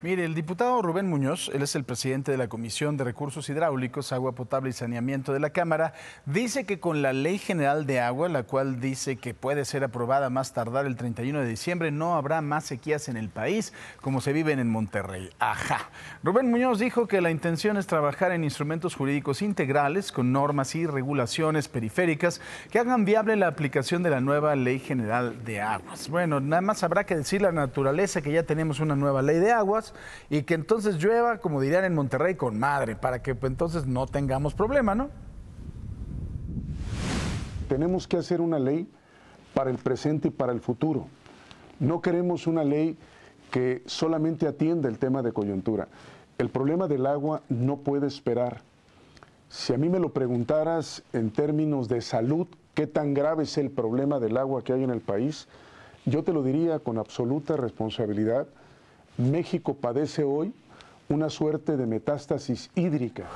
Mire, el diputado Rubén Muñoz, él es el presidente de la Comisión de Recursos Hidráulicos, Agua Potable y Saneamiento de la Cámara, dice que con la Ley General de Agua, la cual dice que puede ser aprobada más tardar el 31 de diciembre, no habrá más sequías en el país como se viven en Monterrey. Ajá. Rubén Muñoz dijo que la intención es trabajar en instrumentos jurídicos integrales con normas y regulaciones periféricas que hagan viable la aplicación de la nueva Ley General de Aguas. Bueno, nada más habrá que decir la naturaleza que ya tenemos una nueva ley de aguas y que entonces llueva, como dirían en Monterrey, con madre, para que pues, entonces no tengamos problema, ¿no? Tenemos que hacer una ley para el presente y para el futuro. No queremos una ley que solamente atienda el tema de coyuntura. El problema del agua no puede esperar. Si a mí me lo preguntaras en términos de salud, qué tan grave es el problema del agua que hay en el país, yo te lo diría con absoluta responsabilidad México padece hoy una suerte de metástasis hídrica.